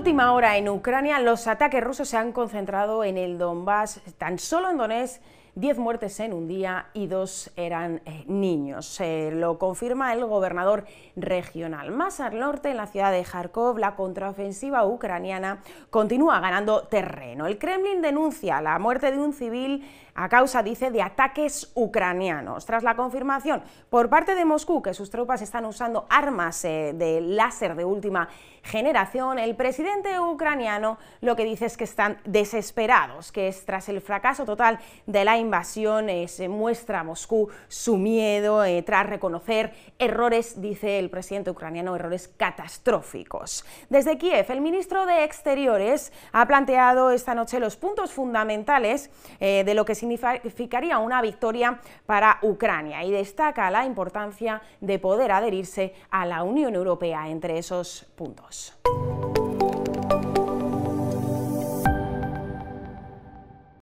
última hora en Ucrania, los ataques rusos se han concentrado en el Donbass, tan solo en Donetsk 10 muertes en un día y dos eran eh, niños. lo confirma el gobernador regional. Más al norte, en la ciudad de Kharkov, la contraofensiva ucraniana continúa ganando terreno. El Kremlin denuncia la muerte de un civil a causa, dice, de ataques ucranianos. Tras la confirmación por parte de Moscú que sus tropas están usando armas eh, de láser de última generación, el presidente ucraniano lo que dice es que están desesperados, que es tras el fracaso total de la invasión eh, se muestra a Moscú su miedo eh, tras reconocer errores, dice el presidente ucraniano, errores catastróficos. Desde Kiev, el ministro de Exteriores ha planteado esta noche los puntos fundamentales eh, de lo que significaría una victoria para Ucrania y destaca la importancia de poder adherirse a la Unión Europea entre esos puntos.